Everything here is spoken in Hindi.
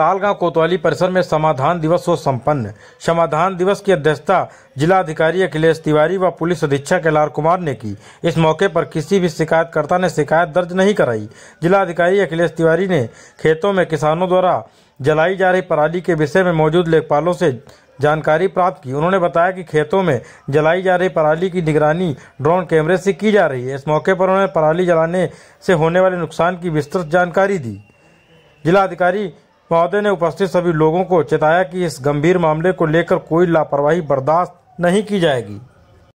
तालगांव कोतवाली परिसर में समाधान दिवस हो संपन्न समाधान दिवस की अध्यक्षता जिलाधिकारी अखिलेश तिवारी व पुलिस अधीक्षक एलआर कुमार ने की इस मौके पर किसी भी शिकायतकर्ता ने शिकायत दर्ज नहीं कराई जिलाधिकारी अखिलेश तिवारी ने खेतों में किसानों द्वारा जलाई जा रही पराली के विषय में मौजूद लेखपालों से जानकारी प्राप्त की उन्होंने बताया कि खेतों में जलाई जा रही पराली की निगरानी ड्रोन कैमरे से की जा रही है इस मौके पर उन्होंने पराली जलाने से होने वाले नुकसान की विस्तृत जानकारी दी जिलाधिकारी महोदय ने उपस्थित सभी लोगों को चेताया कि इस गंभीर मामले को लेकर कोई लापरवाही बर्दाश्त नहीं की जाएगी